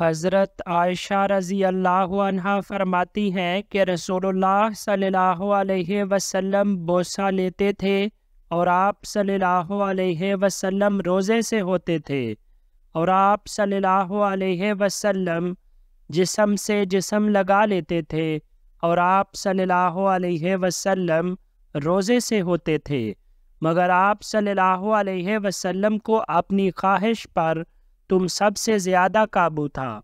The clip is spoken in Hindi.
हज़रत आयशा रज़ी अल्लाह फरमाती हैं कि रसोल्ला सल्लल्लाहु अलैहि बोसा लेते थे और आप सल्ला वसम रोज़े से होते थे और आप सल्ला वसम जिसम से जिसम लगा लेते थे और आप सल्ला अलैहि रोज़े से होते थे मगर आप सल्ला वसम को अपनी ख्वाहिश पर तुम सबसे ज़्यादा काबू था